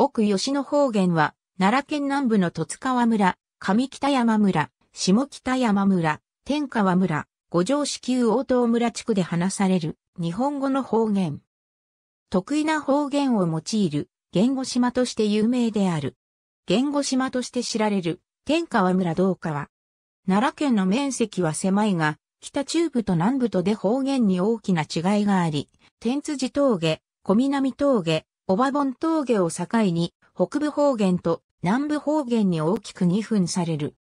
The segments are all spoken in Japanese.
奥吉野方言は、奈良県南部の十津川村、上北山村、下北山村、天川村、五条市旧大東村地区で話される日本語の方言。得意な方言を用いる言語島として有名である。言語島として知られる天川村道川。奈良県の面積は狭いが、北中部と南部とで方言に大きな違いがあり、天辻峠、小南峠、オバボン峠を境に北部方言と南部方言に大きく2分される。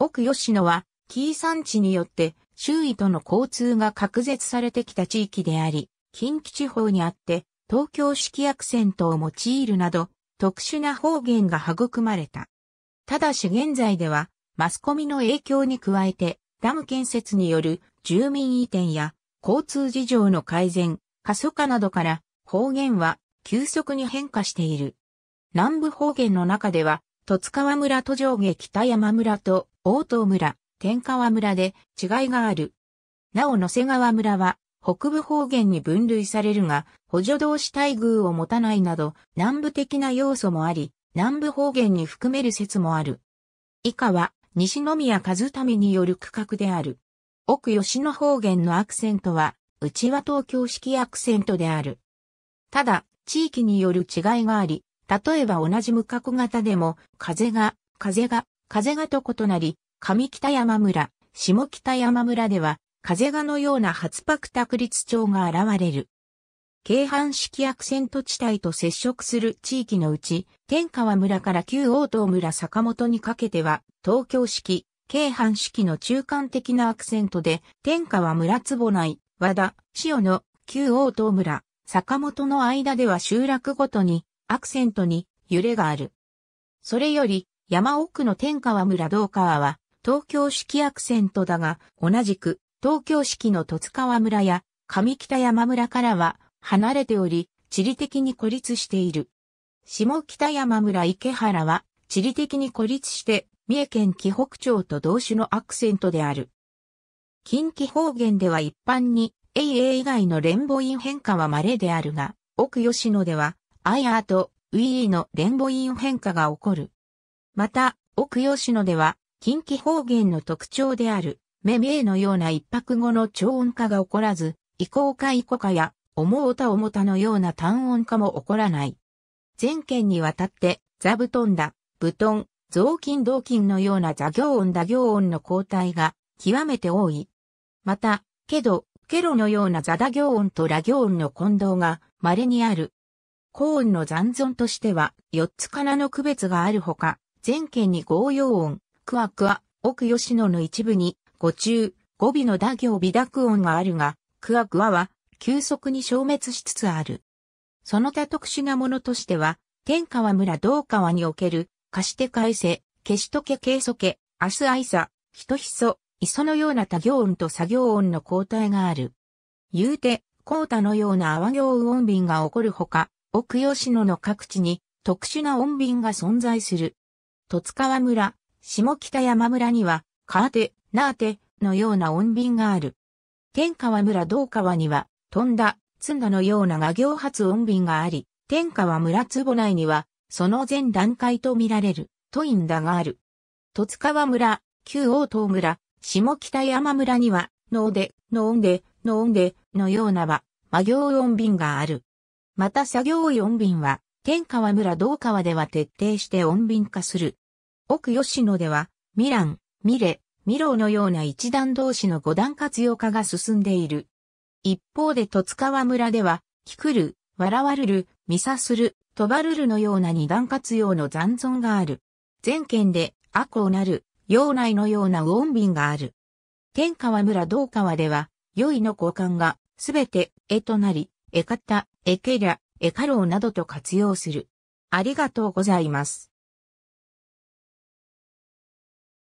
奥吉野は紀伊山地によって周囲との交通が隔絶されてきた地域であり、近畿地方にあって東京式アクセントを用いるなど特殊な方言が育まれた。ただし現在ではマスコミの影響に加えてダム建設による住民移転や交通事情の改善、過疎化などから方言は急速に変化している。南部方言の中では、十津川村と上下北山村と大東村、天川村で違いがある。なお野瀬川村は北部方言に分類されるが、補助同士待遇を持たないなど南部的な要素もあり、南部方言に含める説もある。以下は西宮和民による区画である。奥吉野方言のアクセントは、内は東京式アクセントである。ただ、地域による違いがあり、例えば同じ無角型でも、風が、風が、風がと異なり、上北山村、下北山村では、風がのような発白卓立町が現れる。京阪式アクセント地帯と接触する地域のうち、天川村から旧大東村坂本にかけては、東京式、京阪式の中間的なアクセントで、天川村坪内、和田、塩の旧大東村、坂本の間では集落ごとに、アクセントに揺れがある。それより、山奥の天川村道川は、東京式アクセントだが、同じく、東京式の戸塚川村や、上北山村からは、離れており、地理的に孤立している。下北山村池原は、地理的に孤立して、三重県紀北町と同種のアクセントである。近畿方言では一般に、AA 以外の連母音変化は稀であるが、奥吉野では、アヤーとウィーの連母音変化が起こる。また、奥吉野では、近畿方言の特徴である、メめえのような一泊後の超音化が起こらず、移行か移行かや、おもおたおもたのような単音化も起こらない。全県にわたって、座布団だ、布団、雑巾雑巾のような座行音打行音の交代が極めて多い。また、けど、ケロのようなザダ行音とラ行音の混同が稀にある。高音の残存としては、四つからの区別があるほか、全県に合用音、クワクワ、奥吉野の一部に、五中、五尾の打行微濁音があるが、クワクワは、急速に消滅しつつある。その他特殊なものとしては、天川村道川における、貸して返せ、消しとけいそけ、明日いさ、ひとひそ、磯のような多行音と作業音の交代がある。言うて、コータのような泡行音便が起こるほか、奥吉野の各地に特殊な音便が存在する。戸塚川村、下北山村には、カーテ、ナーテのような音便がある。天川村道川には、飛んだ、積んだのような画行発音便があり、天川村坪内には、その前段階とみられる、都院ダがある。戸塚川村、旧大東村、下北山村には、のうで、のうんで、のうんで、のようなは、魔行音便がある。また作業音便は、天川村道川では徹底して音便化する。奥吉野では、ミラン、ミレ、ミローのような一段同士の五段活用化が進んでいる。一方で戸川村では、キクル、わらわるる、ミサする、とばるるのような二段活用の残存がある。全県で、アコうなる、用内のようなウォンビンがある。天川村道川では、良いの交換が、すべて、絵となり、絵方、絵けりゃ、絵かろうなどと活用する。ありがとうございます。